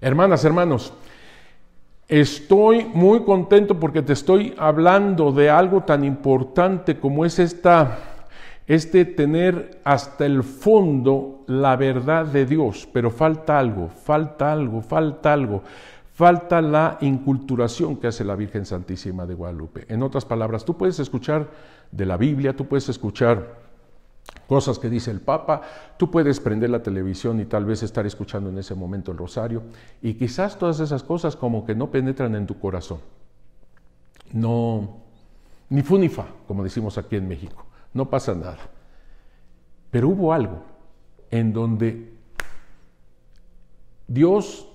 Hermanas, hermanos, estoy muy contento porque te estoy hablando de algo tan importante como es esta, este tener hasta el fondo la verdad de Dios, pero falta algo, falta algo, falta algo. Falta la inculturación que hace la Virgen Santísima de Guadalupe. En otras palabras, tú puedes escuchar de la Biblia, tú puedes escuchar cosas que dice el Papa, tú puedes prender la televisión y tal vez estar escuchando en ese momento el rosario, y quizás todas esas cosas como que no penetran en tu corazón. No, ni funifa, como decimos aquí en México, no pasa nada. Pero hubo algo en donde Dios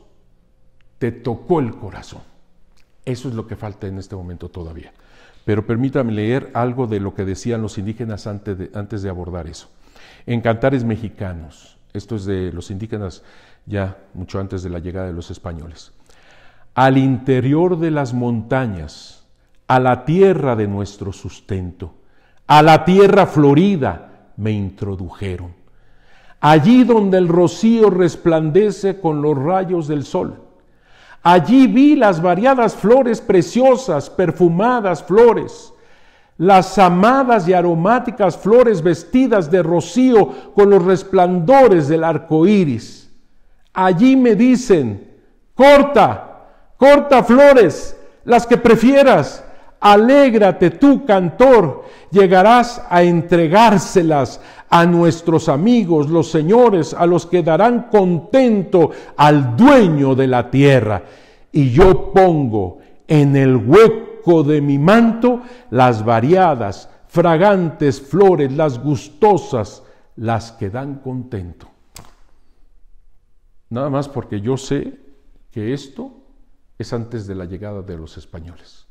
te tocó el corazón. Eso es lo que falta en este momento todavía. Pero permítame leer algo de lo que decían los indígenas antes de, antes de abordar eso. En Cantares Mexicanos, esto es de los indígenas ya mucho antes de la llegada de los españoles. Al interior de las montañas, a la tierra de nuestro sustento, a la tierra florida me introdujeron. Allí donde el rocío resplandece con los rayos del sol Allí vi las variadas flores preciosas, perfumadas flores, las amadas y aromáticas flores vestidas de rocío con los resplandores del arco iris. Allí me dicen: corta, corta flores, las que prefieras, Alégrate tú, cantor, llegarás a entregárselas a nuestros amigos, los señores, a los que darán contento al dueño de la tierra. Y yo pongo en el hueco de mi manto las variadas, fragantes flores, las gustosas, las que dan contento. Nada más porque yo sé que esto es antes de la llegada de los españoles.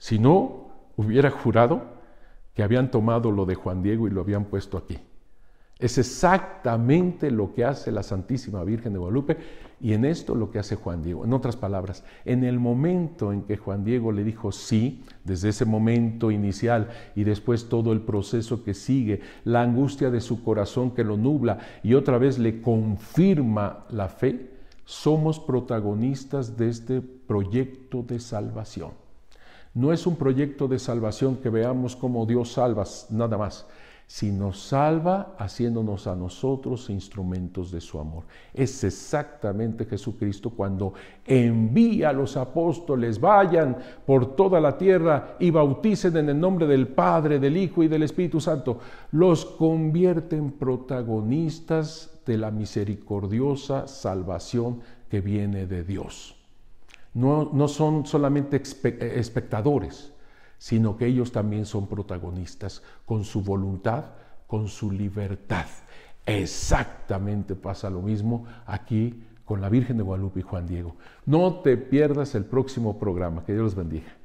Si no, hubiera jurado que habían tomado lo de Juan Diego y lo habían puesto aquí. Es exactamente lo que hace la Santísima Virgen de Guadalupe y en esto lo que hace Juan Diego. En otras palabras, en el momento en que Juan Diego le dijo sí, desde ese momento inicial y después todo el proceso que sigue, la angustia de su corazón que lo nubla y otra vez le confirma la fe, somos protagonistas de este proyecto de salvación. No es un proyecto de salvación que veamos como Dios salva nada más, sino salva haciéndonos a nosotros instrumentos de su amor. Es exactamente Jesucristo cuando envía a los apóstoles, vayan por toda la tierra y bauticen en el nombre del Padre, del Hijo y del Espíritu Santo. Los convierte en protagonistas de la misericordiosa salvación que viene de Dios no, son solamente eh, espectadores, sino que ellos también son protagonistas con su voluntad, con su libertad. Exactamente pasa lo mismo aquí con la Virgen de Guadalupe y Juan Diego. No te pierdas el próximo programa. Que Dios los bendiga.